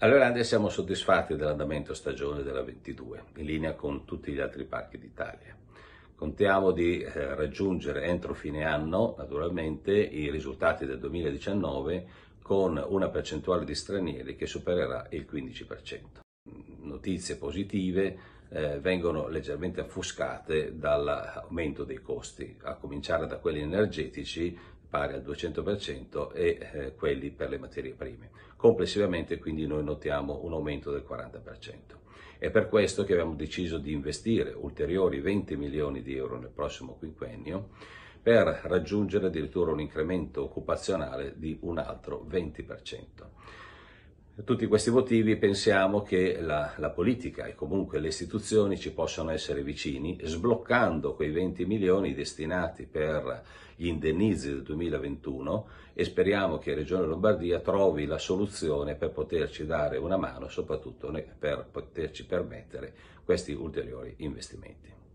Allora Andrea siamo soddisfatti dell'andamento stagione della 22, in linea con tutti gli altri parchi d'Italia. Contiamo di eh, raggiungere entro fine anno, naturalmente, i risultati del 2019 con una percentuale di stranieri che supererà il 15%. Notizie positive eh, vengono leggermente affuscate dall'aumento dei costi, a cominciare da quelli energetici pari al 200% e eh, quelli per le materie prime. Complessivamente quindi noi notiamo un aumento del 40%. È per questo che abbiamo deciso di investire ulteriori 20 milioni di euro nel prossimo quinquennio per raggiungere addirittura un incremento occupazionale di un altro 20%. Per tutti questi motivi pensiamo che la, la, politica e comunque le istituzioni ci possano essere vicini, sbloccando quei 20 milioni destinati per gli indennizi del 2021 e speriamo che Regione Lombardia trovi la soluzione per poterci dare una mano, soprattutto per poterci permettere questi ulteriori investimenti.